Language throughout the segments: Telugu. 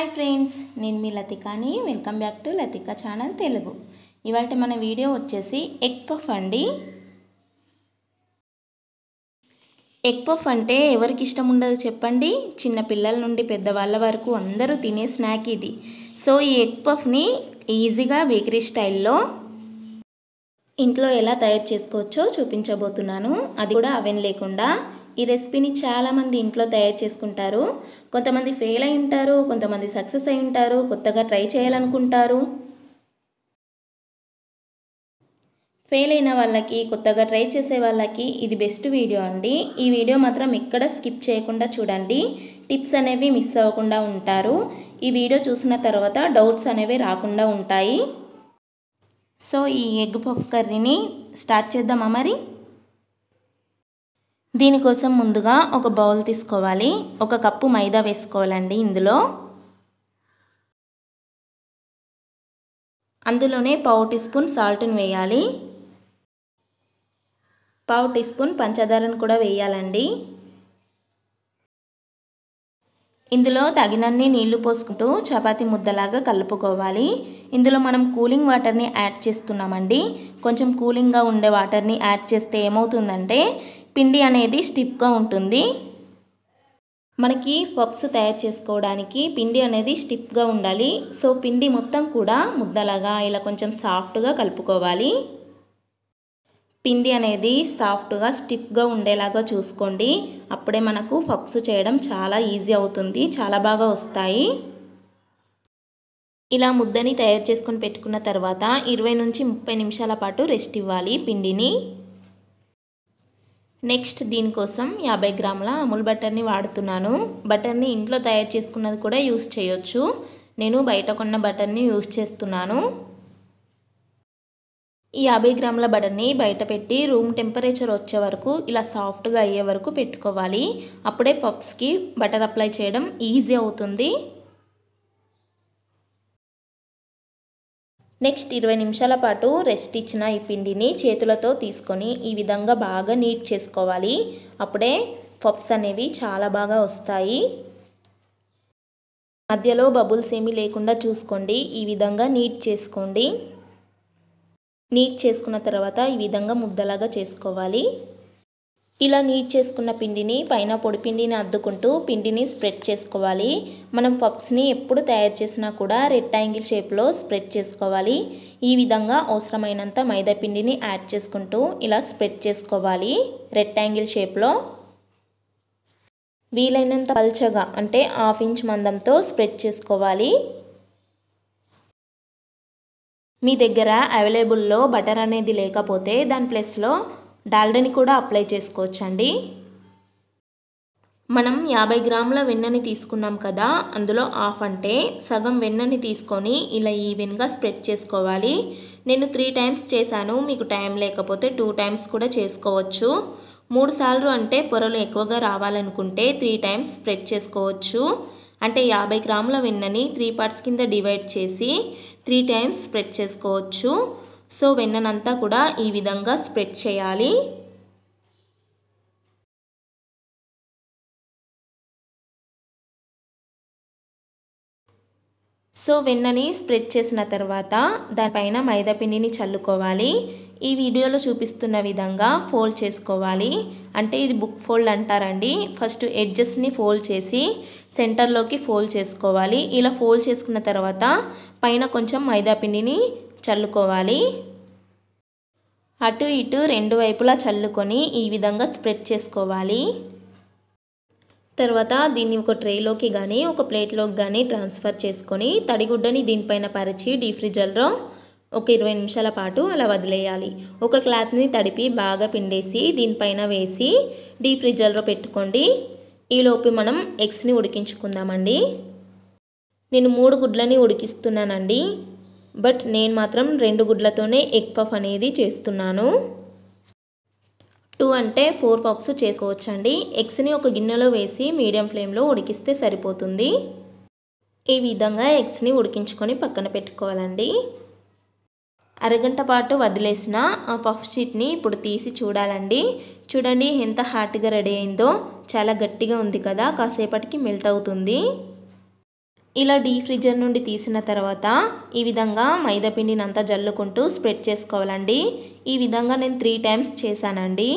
హాయ్ ఫ్రెండ్స్ నేను మీ లతికాని welcome back to Latika channel Telugu ఇవాళ మన వీడియో వచ్చేసి ఎగ్ పఫ్ అండి ఎగ్ పఫ్ అంటే ఎవరికి ఇష్టం ఉండదు చెప్పండి చిన్నపిల్లల నుండి పెద్దవాళ్ళ వరకు అందరూ తినే స్నాక్ ఇది సో ఈ ఎగ్ పఫ్ని ఈజీగా బేకరీ స్టైల్లో ఇంట్లో ఎలా తయారు చేసుకోవచ్చో చూపించబోతున్నాను అది కూడా అవెన్ లేకుండా ఈ రెసిపీని చాలామంది ఇంట్లో తయారు చేసుకుంటారు కొంతమంది ఫెయిల్ అయి ఉంటారు కొంతమంది సక్సెస్ అయి ఉంటారు కొత్తగా ట్రై చేయాలనుకుంటారు ఫెయిల్ అయిన వాళ్ళకి కొత్తగా ట్రై చేసే వాళ్ళకి ఇది బెస్ట్ వీడియో అండి ఈ వీడియో మాత్రం ఎక్కడ స్కిప్ చేయకుండా చూడండి టిప్స్ అనేవి మిస్ అవ్వకుండా ఉంటారు ఈ వీడియో చూసిన తర్వాత డౌట్స్ అనేవి రాకుండా ఉంటాయి సో ఈ ఎగ్ పఫ్ కర్రీని స్టార్ట్ చేద్దామా మరి దీనికోసం ముందుగా ఒక బౌల్ తీసుకోవాలి ఒక కప్పు మైదా వేసుకోవాలండి ఇందులో అందులోనే పావు టీ స్పూన్ సాల్ట్ని వేయాలి పావు టీ స్పూన్ పంచదారను కూడా వేయాలండి ఇందులో తగినన్ని నీళ్లు పోసుకుంటూ చపాతి ముద్దలాగా కలుపుకోవాలి ఇందులో మనం కూలింగ్ వాటర్ని యాడ్ చేస్తున్నామండి కొంచెం కూలింగ్గా ఉండే వాటర్ని యాడ్ చేస్తే ఏమవుతుందంటే పిండి అనేది స్టిఫ్గా ఉంటుంది మనకి పప్స్ తయారు చేసుకోవడానికి పిండి అనేది స్టిఫ్గా ఉండాలి సో పిండి మొత్తం కూడా ముద్దలాగా ఇలా కొంచెం సాఫ్ట్గా కలుపుకోవాలి పిండి అనేది సాఫ్ట్గా స్టిఫ్గా ఉండేలాగా చూసుకోండి అప్పుడే మనకు పప్స్ చేయడం చాలా ఈజీ అవుతుంది చాలా బాగా వస్తాయి ఇలా ముద్దని తయారు చేసుకొని పెట్టుకున్న తర్వాత ఇరవై నుంచి ముప్పై నిమిషాల పాటు రెస్ట్ ఇవ్వాలి పిండిని నెక్స్ట్ దీనికోసం యాభై గ్రాముల అమూల్ బటర్ని వాడుతున్నాను బటర్ని ఇంట్లో తయారు చేసుకున్నది కూడా యూస్ చేయొచ్చు నేను బయట కొన్న బటర్ని యూస్ చేస్తున్నాను ఈ యాభై గ్రాముల బటర్ని బయట పెట్టి రూమ్ టెంపరేచర్ వచ్చే వరకు ఇలా సాఫ్ట్గా అయ్యే వరకు పెట్టుకోవాలి అప్పుడే పప్స్కి బటర్ అప్లై చేయడం ఈజీ అవుతుంది నెక్స్ట్ ఇరవై నిమిషాల పాటు రెస్ట్ ఇచ్చిన ఈ పిండిని చేతులతో తీసుకొని ఈ విధంగా బాగా నీట్ చేసుకోవాలి అప్పుడే పప్స్ అనేవి చాలా బాగా వస్తాయి మధ్యలో బబుల్స్ ఏమీ లేకుండా చూసుకోండి ఈ విధంగా నీట్ చేసుకోండి నీట్ చేసుకున్న తర్వాత ఈ విధంగా ముద్దలాగా చేసుకోవాలి ఇలా నీట్ చేసుకున్న పిండిని పైన పొడి పిండిని అద్దుకుంటూ పిండిని స్ప్రెడ్ చేసుకోవాలి మనం పప్స్ని ఎప్పుడు తయారు చేసినా కూడా రెక్టాంగిల్ షేప్లో స్ప్రెడ్ చేసుకోవాలి ఈ విధంగా అవసరమైనంత మైదా పిండిని యాడ్ చేసుకుంటూ ఇలా స్ప్రెడ్ చేసుకోవాలి రెక్టాంగిల్ షేప్లో వీలైనంత పల్చగా అంటే హాఫ్ ఇంచ్ మందంతో స్ప్రెడ్ చేసుకోవాలి మీ దగ్గర అవైలబుల్లో బటర్ అనేది లేకపోతే దాని ప్లేస్లో డాల్డని కూడా అప్లై చేసుకోవచ్చండి మనం యాభై గ్రాముల వెన్నని తీసుకున్నాం కదా అందులో హాఫ్ అంటే సగం వెన్నని తీసుకొని ఇలా ఈవెన్గా స్ప్రెడ్ చేసుకోవాలి నేను త్రీ టైమ్స్ చేశాను మీకు టైం లేకపోతే టూ టైమ్స్ కూడా చేసుకోవచ్చు మూడు సార్లు అంటే పొరలు ఎక్కువగా రావాలనుకుంటే త్రీ టైమ్స్ స్ప్రెడ్ చేసుకోవచ్చు అంటే యాభై గ్రాముల వెన్నని త్రీ పార్ట్స్ కింద డివైడ్ చేసి త్రీ టైమ్స్ స్ప్రెడ్ చేసుకోవచ్చు సో వెన్ననంతా కూడా ఈ విధంగా స్ప్రెడ్ చేయాలి సో వెన్నని స్ప్రెడ్ చేసిన తర్వాత దానిపైన మైదాపిండిని చల్లుకోవాలి ఈ వీడియోలో చూపిస్తున్న విధంగా ఫోల్డ్ చేసుకోవాలి అంటే ఇది బుక్ ఫోల్డ్ అంటారండి ఫస్ట్ ఎడ్జెస్ని ఫోల్డ్ చేసి సెంటర్లోకి ఫోల్డ్ చేసుకోవాలి ఇలా ఫోల్డ్ చేసుకున్న తర్వాత పైన కొంచెం మైదాపిండిని చల్లుకోవాలి అటు ఇటు రెండు వైపులా చల్లుకొని ఈ విధంగా స్ప్రెడ్ చేసుకోవాలి తర్వాత దీన్ని ఒక ట్రేలోకి కానీ ఒక ప్లేట్లోకి కానీ ట్రాన్స్ఫర్ చేసుకొని తడిగుడ్డని దీనిపైన పరిచి డీ ఫ్రిజర్లో ఒక ఇరవై నిమిషాల పాటు అలా వదిలేయాలి ఒక క్లాత్ని తడిపి బాగా పిండేసి దీనిపైన వేసి డీప్ ఫ్రిజర్లో పెట్టుకోండి ఈలోపు మనం ఎగ్స్ని ఉడికించుకుందామండి నేను మూడు గుడ్లని ఉడికిస్తున్నానండి బట్ నేను మాత్రం రెండు గుడ్లతోనే ఎగ్ పఫ్ అనేది చేస్తున్నాను టూ అంటే ఫోర్ పఫ్స్ చేసుకోవచ్చండి ఎగ్స్ని ఒక గిన్నెలో వేసి మీడియం ఫ్లేమ్లో ఉడికిస్తే సరిపోతుంది ఈ విధంగా ఎగ్స్ని ఉడికించుకొని పక్కన పెట్టుకోవాలండి అరగంట పాటు వదిలేసిన ఆ పఫ్ షీట్ని ఇప్పుడు తీసి చూడాలండి చూడండి ఎంత హార్ట్గా రెడీ అయిందో చాలా గట్టిగా ఉంది కదా కాసేపటికి మెల్ట్ అవుతుంది ఇలా డీప్ ఫ్రిజర్ నుండి తీసిన తర్వాత ఈ విధంగా మైదాపిండిని అంతా జల్లుకుంటూ స్ప్రెడ్ చేసుకోవాలండి ఈ విధంగా నేను త్రీ టైమ్స్ చేశానండి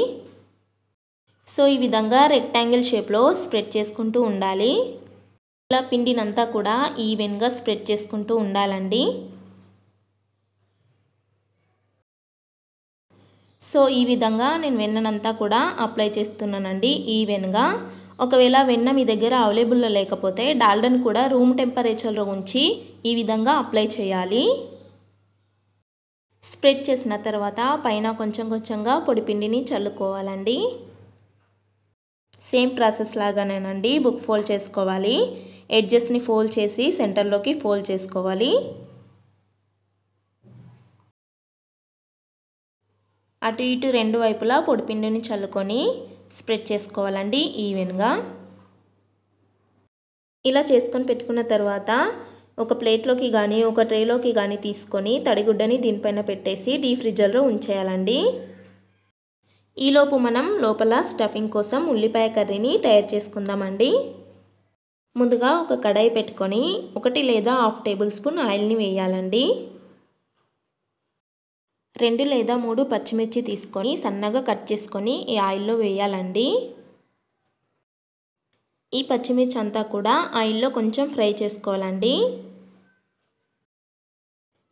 సో ఈ విధంగా రెక్టాంగిల్ షేప్లో స్ప్రెడ్ చేసుకుంటూ ఉండాలి ఇలా పిండినంతా కూడా ఈవెన్గా స్ప్రెడ్ చేసుకుంటూ ఉండాలండి సో ఈ విధంగా నేను వెన్ననంతా కూడా అప్లై చేస్తున్నానండి ఈవెన్గా ఒకవేళ వెన్న మీ దగ్గర అవైలబుల్లో లేకపోతే డాల్డన్ కూడా రూమ్ టెంపరేచర్లో ఉంచి ఈ విధంగా అప్లై చేయాలి స్ప్రెడ్ చేసిన తర్వాత పైన కొంచెం కొంచెంగా పొడిపిండిని చల్లుకోవాలండి సేమ్ ప్రాసెస్ లాగానేనండి బుక్ ఫోల్డ్ చేసుకోవాలి ఎడ్జెస్ని ఫోల్డ్ చేసి సెంటర్లోకి ఫోల్డ్ చేసుకోవాలి అటు ఇటు రెండు వైపులా పొడిపిండిని చల్లుకొని స్ప్రెడ్ చేసుకోవాలండి ఈవెన్గా ఇలా చేసుకొని పెట్టుకున్న తర్వాత ఒక ప్లేట్లోకి కానీ ఒక ట్రేలోకి కానీ తీసుకొని తడిగుడ్డని దీనిపైన పెట్టేసి డీప్ ఫ్రిడ్జర్లో ఉంచేయాలండి ఈలోపు మనం లోపల స్టఫింగ్ కోసం ఉల్లిపాయ కర్రీని తయారు చేసుకుందామండి ముందుగా ఒక కడాయి పెట్టుకొని ఒకటి లేదా హాఫ్ టేబుల్ స్పూన్ ఆయిల్ని వేయాలండి రెండు లేదా మూడు పచ్చిమిర్చి తీసుకొని సన్నగా కట్ చేసుకొని ఈ ఆయిల్లో వేయాలండి ఈ పచ్చిమిర్చి అంతా కూడా ఆయిల్లో కొంచెం ఫ్రై చేసుకోవాలండి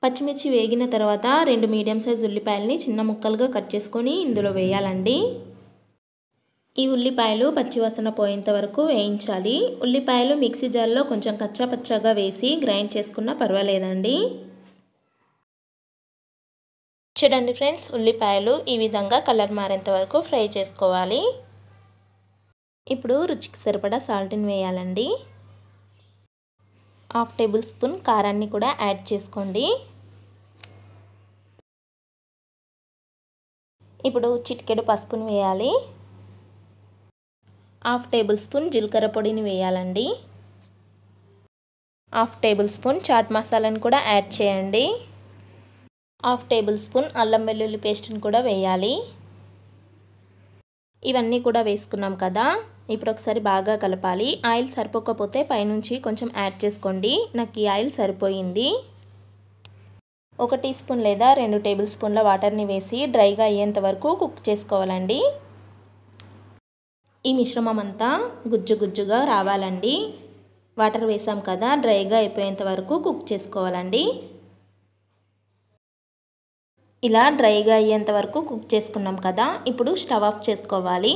పచ్చిమిర్చి వేగిన తర్వాత రెండు మీడియం సైజ్ ఉల్లిపాయలని చిన్న ముక్కలుగా కట్ చేసుకొని ఇందులో వేయాలండి ఈ ఉల్లిపాయలు పచ్చివాసన పోయేంత వరకు వేయించాలి ఉల్లిపాయలు మిక్సీ జార్లో కొంచెం కచ్చాపచ్చాగా వేసి గ్రైండ్ చేసుకున్నా పర్వాలేదండి చూడండి ఫ్రెండ్స్ ఉల్లిపాయలు ఈ విధంగా కలర్ మారేంత వరకు ఫ్రై చేసుకోవాలి ఇప్పుడు రుచికి సరిపడా సాల్ట్ని వేయాలండి హాఫ్ టేబుల్ స్పూన్ కారాన్ని కూడా యాడ్ చేసుకోండి ఇప్పుడు చిటికెడు పసుపుని వేయాలి హాఫ్ టేబుల్ స్పూన్ జీలకర్ర పొడిని వేయాలండి హాఫ్ టేబుల్ స్పూన్ చాట్ మసాలాను కూడా యాడ్ చేయండి హాఫ్ టేబుల్ స్పూన్ అల్లం వెల్లుల్లి పేస్ట్ని కూడా వేయాలి ఇవన్నీ కూడా వేసుకున్నాం కదా ఇప్పుడు ఒకసారి బాగా కలపాలి ఆయిల్ సరిపోకపోతే పైనుంచి కొంచెం యాడ్ చేసుకోండి నాకు ఈ ఆయిల్ సరిపోయింది ఒక టీ స్పూన్ లేదా రెండు టేబుల్ స్పూన్ల వాటర్ని వేసి డ్రైగా అయ్యేంత వరకు కుక్ చేసుకోవాలండి ఈ మిశ్రమం అంతా గుజ్జు గుజ్జుగా రావాలండి వాటర్ వేసాం కదా డ్రైగా అయిపోయేంత వరకు కుక్ చేసుకోవాలండి ఇలా డ్రైగా అయ్యేంత వరకు కుక్ చేసుకున్నాం కదా ఇప్పుడు స్టవ్ ఆఫ్ చేసుకోవాలి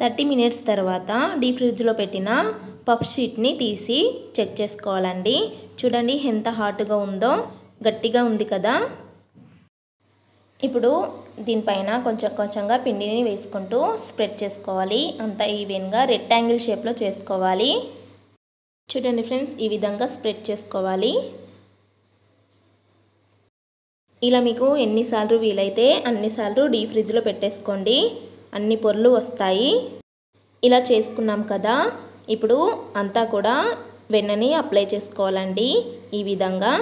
థర్టీ మినిట్స్ తర్వాత డీప్ ఫ్రిడ్జ్లో పెట్టిన పఫ్ షీట్ని తీసి చెక్ చేసుకోవాలండి చూడండి ఎంత హాట్గా ఉందో గట్టిగా ఉంది కదా ఇప్పుడు దీనిపైన కొంచెం కొంచెంగా పిండిని వేసుకుంటూ స్ప్రెడ్ చేసుకోవాలి అంతా ఈవెన్గా రెక్టాంగిల్ షేప్లో చేసుకోవాలి చూడండి ఫ్రెండ్స్ ఈ విధంగా స్ప్రెడ్ చేసుకోవాలి ఇలా మీకు ఎన్నిసార్లు వీలైతే అన్నిసార్లు డీ ఫ్రిడ్జ్లో పెట్టేసుకోండి అన్ని పొరలు వస్తాయి ఇలా చేసుకున్నాం కదా ఇప్పుడు అంతా కూడా వెన్నని అప్లై చేసుకోవాలండి ఈ విధంగా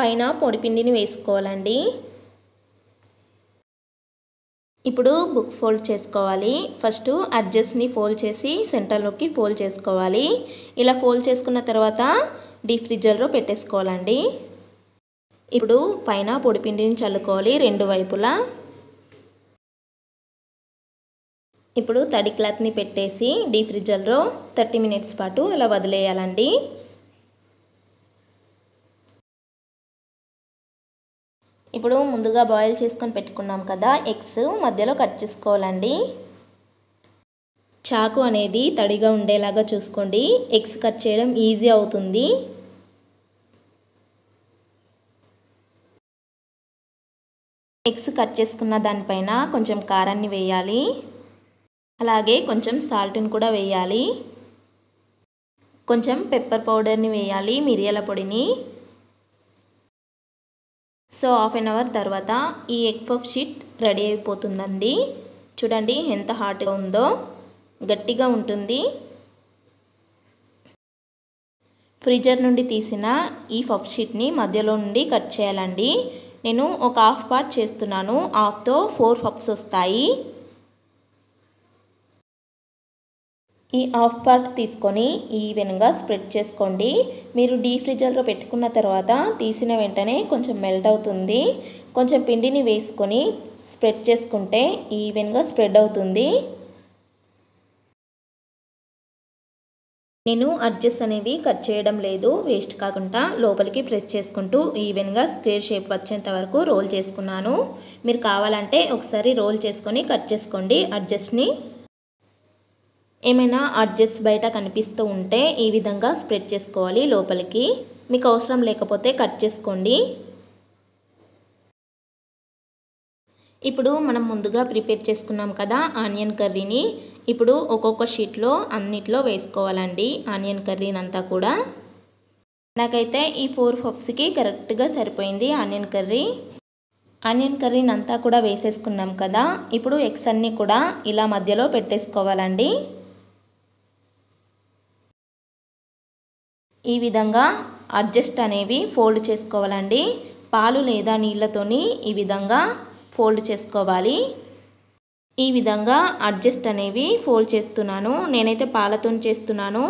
పైన పొడిపిండిని వేసుకోవాలండి ఇప్పుడు బుక్ ఫోల్డ్ చేసుకోవాలి ఫస్ట్ అడ్జస్ట్ని ఫోల్డ్ చేసి సెంటర్లోకి ఫోల్డ్ చేసుకోవాలి ఇలా ఫోల్డ్ చేసుకున్న తర్వాత డీప్ ఫ్రిడ్జర్లో పెట్టేసుకోవాలండి ఇప్పుడు పైన పొడిపిండిని చల్లుకోవాలి రెండు వైపులా ఇప్పుడు తడి క్లాత్ని పెట్టేసి డీప్ ఫ్రిడ్జర్లో థర్టీ మినిట్స్ పాటు ఇలా వదిలేయాలండి ఇప్పుడు ముందుగా బాయిల్ చేసుకొని పెట్టుకున్నాం కదా ఎగ్స్ మధ్యలో కట్ చేసుకోవాలండి చాకు అనేది తడిగా ఉండేలాగా చూసుకోండి ఎగ్స్ కట్ చేయడం ఈజీ అవుతుంది ఎగ్స్ కట్ చేసుకున్న దానిపైన కొంచెం కారాన్ని వేయాలి అలాగే కొంచెం సాల్ట్ని కూడా వేయాలి కొంచెం పెప్పర్ పౌడర్ని వేయాలి మిరియాల పొడిని సో హాఫ్ అన్ అవర్ తర్వాత ఈ ఎగ్ పఫ్ షీట్ రెడీ అయిపోతుందండి చూడండి ఎంత హాట్గా ఉందో గట్టిగా ఉంటుంది ఫ్రిడ్జర్ నుండి తీసిన ఈ పఫ్ షీట్ని మధ్యలో నుండి కట్ చేయాలండి నేను ఒక హాఫ్ పార్ట్ చేస్తున్నాను హాఫ్తో ఫోర్ పఫ్స్ వస్తాయి ఈ హాఫ్ పార్ట్ తీసుకొని ఈవెన్గా స్ప్రెడ్ చేసుకోండి మీరు డీప్ ఫ్రిజర్లో పెట్టుకున్న తర్వాత తీసిన వెంటనే కొంచెం మెల్ట్ అవుతుంది కొంచెం పిండిని వేసుకొని స్ప్రెడ్ చేసుకుంటే ఈవెన్గా స్ప్రెడ్ అవుతుంది నేను అడ్జస్ట్ అనేవి కట్ చేయడం లేదు వేస్ట్ కాకుండా లోపలికి ప్రెస్ చేసుకుంటూ ఈవెన్గా స్క్వేర్ షేప్ వచ్చేంత వరకు రోల్ చేసుకున్నాను మీరు కావాలంటే ఒకసారి రోల్ చేసుకొని కట్ చేసుకోండి అడ్జస్ట్ని ఏమైనా అడ్జెట్స్ బయట కనిపిస్తూ ఉంటే ఈ విధంగా స్ప్రెడ్ చేసుకోవాలి లోపలికి మీకు అవసరం లేకపోతే కట్ చేసుకోండి ఇప్పుడు మనం ముందుగా ప్రిపేర్ చేసుకున్నాం కదా ఆనియన్ కర్రీని ఇప్పుడు ఒక్కొక్క షీట్లో అన్నిట్లో వేసుకోవాలండి ఆనియన్ కర్రీని అంతా కూడా నాకైతే ఈ ఫోర్ ఫప్స్కి కరెక్ట్గా సరిపోయింది ఆనియన్ కర్రీ ఆనియన్ కర్రీని అంతా కూడా వేసేసుకున్నాం కదా ఇప్పుడు ఎగ్స్ అన్నీ కూడా ఇలా మధ్యలో పెట్టేసుకోవాలండి ఈ విధంగా అడ్జస్ట్ అనేవి ఫోల్డ్ చేసుకోవాలండి పాలు లేదా నీళ్ళతోని ఈ విధంగా ఫోల్డ్ చేసుకోవాలి ఈ విధంగా అడ్జస్ట్ అనేవి ఫోల్డ్ చేస్తున్నాను నేనైతే పాలతో చేస్తున్నాను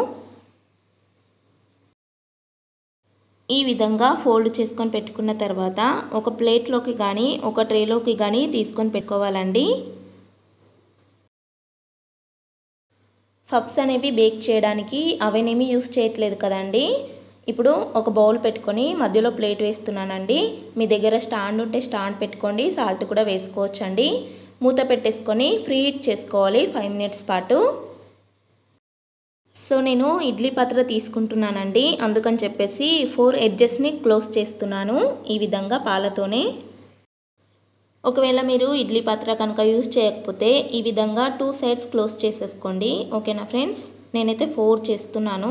ఈ విధంగా ఫోల్డ్ చేసుకొని పెట్టుకున్న తర్వాత ఒక ప్లేట్లోకి కానీ ఒక ట్రేలోకి కానీ తీసుకొని పెట్టుకోవాలండి పఫ్స్ అనేవి బేక్ చేయడానికి అవేనేమి యూస్ చేయట్లేదు కదండి ఇప్పుడు ఒక బౌల్ పెట్టుకొని మధ్యలో ప్లేట్ వేస్తున్నానండి మీ దగ్గర స్టాండ్ ఉంటే స్టాండ్ పెట్టుకోండి సాల్ట్ కూడా వేసుకోవచ్చండి మూత పెట్టేసుకొని ఫ్రీ హీట్ చేసుకోవాలి ఫైవ్ మినిట్స్ పాటు సో నేను ఇడ్లీ పాత్ర తీసుకుంటున్నానండి అందుకని చెప్పేసి ఫోర్ ఎడ్జెస్ని క్లోజ్ చేస్తున్నాను ఈ విధంగా పాలతోనే ఒకవేళ మీరు ఇడ్లీ పాత్ర కనుక యూజ్ చేయకపోతే ఈ విధంగా టూ సైడ్స్ క్లోజ్ చేసేసుకోండి ఓకేనా ఫ్రెండ్స్ నేనైతే ఫోర్ చేస్తున్నాను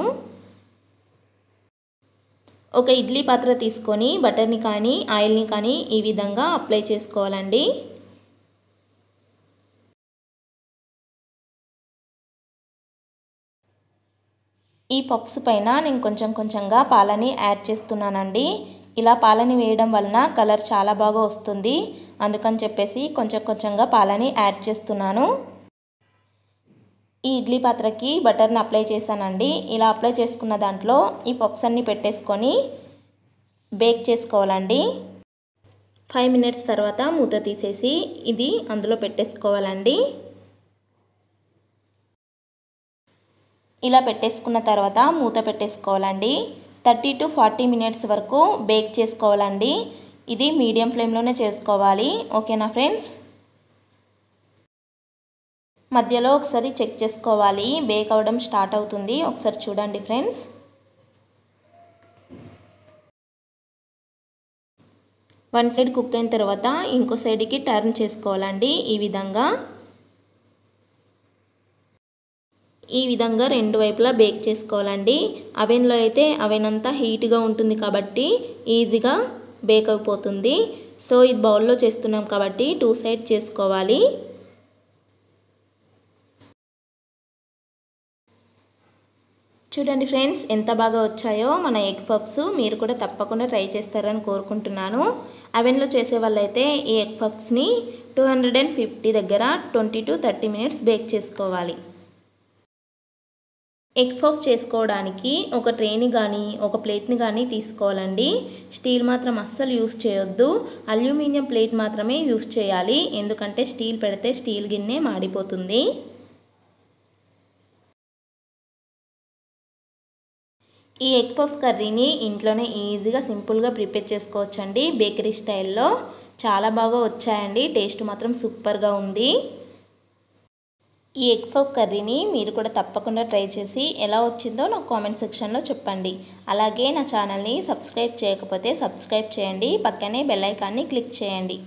ఒక ఇడ్లీ పాత్ర తీసుకొని బటర్ని కానీ ఆయిల్ని కానీ ఈ విధంగా అప్లై చేసుకోవాలండి ఈ పప్స్ పైన నేను కొంచెం కొంచెంగా పాలని యాడ్ చేస్తున్నానండి ఇలా పాలని వేయడం వలన కలర్ చాలా బాగా వస్తుంది అందుకని చెప్పేసి కొంచెం కొంచెంగా పాలని యాడ్ చేస్తున్నాను ఈ ఇడ్లీ పాత్రకి బటర్ని అప్లై చేశానండి ఇలా అప్లై చేసుకున్న దాంట్లో ఈ పప్స్ అన్ని పెట్టేసుకొని బేక్ చేసుకోవాలండి ఫైవ్ మినిట్స్ తర్వాత మూత తీసేసి ఇది అందులో పెట్టేసుకోవాలండి ఇలా పెట్టేసుకున్న తర్వాత మూత పెట్టేసుకోవాలండి థర్టీ టు ఫార్టీ మినిట్స్ వరకు బేక్ చేసుకోవాలండి ఇది మీడియం ఫ్లేమ్లోనే చేసుకోవాలి ఓకేనా ఫ్రెండ్స్ మధ్యలో ఒకసారి చెక్ చేసుకోవాలి బేక్ అవ్వడం స్టార్ట్ అవుతుంది ఒకసారి చూడండి ఫ్రెండ్స్ వన్ సైడ్ కుక్ అయిన తర్వాత ఇంకో సైడ్కి టర్న్ చేసుకోవాలండి ఈ విధంగా ఈ విధంగా రెండు వైపులా బేక్ చేసుకోవాలండి అవెన్లో అయితే అవెన్ అంతా హీట్గా ఉంటుంది కాబట్టి ఈజీగా బేక్ అయిపోతుంది సో ఇది బౌల్లో చేస్తున్నాం కాబట్టి టూ సైడ్ చేసుకోవాలి చూడండి ఫ్రెండ్స్ ఎంత బాగా వచ్చాయో మన ఎగ్ పఫ్స్ మీరు కూడా తప్పకుండా ట్రై చేస్తారని కోరుకుంటున్నాను అవెన్లో చేసే వాళ్ళైతే ఈ ఎగ్ పఫ్స్ని టూ హండ్రెడ్ అండ్ ఫిఫ్టీ దగ్గర twenty to thirty minutes bake చేసుకోవాలి ఎగ్ పఫ్ చేసుకోవడానికి ఒక ట్రేని కానీ ఒక ప్లేట్ని కానీ తీసుకోవాలండి స్టీల్ మాత్రం అస్సలు యూస్ చేయొద్దు అల్యూమినియం ప్లేట్ మాత్రమే యూస్ చేయాలి ఎందుకంటే స్టీల్ పెడితే స్టీల్ గిన్నె మాడిపోతుంది ఈ ఎగ్ పఫ్ కర్రీని ఇంట్లోనే ఈజీగా సింపుల్గా ప్రిపేర్ చేసుకోవచ్చండి బేకరీ స్టైల్లో చాలా బాగా వచ్చాయండి టేస్ట్ మాత్రం సూపర్గా ఉంది ఈ ఎగ్ పఫ్ కర్రీని మీరు కూడా తప్పకుండా ట్రై చేసి ఎలా వచ్చిందో నాకు కామెంట్ సెక్షన్లో చెప్పండి అలాగే నా ఛానల్ని సబ్స్క్రైబ్ చేయకపోతే సబ్స్క్రైబ్ చేయండి పక్కనే బెల్ ఐకాన్ని క్లిక్ చేయండి